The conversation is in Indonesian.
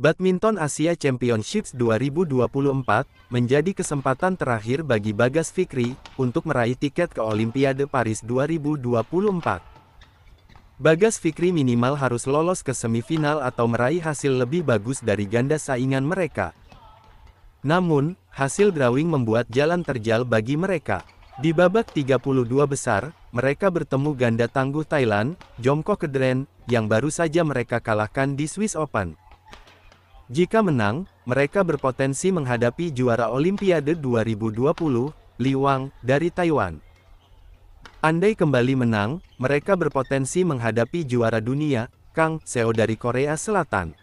Badminton Asia Championships 2024 menjadi kesempatan terakhir bagi Bagas Fikri untuk meraih tiket ke Olimpiade Paris 2024. Bagas Fikri minimal harus lolos ke semifinal atau meraih hasil lebih bagus dari ganda saingan mereka. Namun, hasil drawing membuat jalan terjal bagi mereka. Di babak 32 besar, mereka bertemu ganda tangguh Thailand, Jomko Kedren, yang baru saja mereka kalahkan di Swiss Open. Jika menang, mereka berpotensi menghadapi juara Olimpiade 2020, Li Wang, dari Taiwan. Andai kembali menang, mereka berpotensi menghadapi juara dunia, Kang Seo dari Korea Selatan.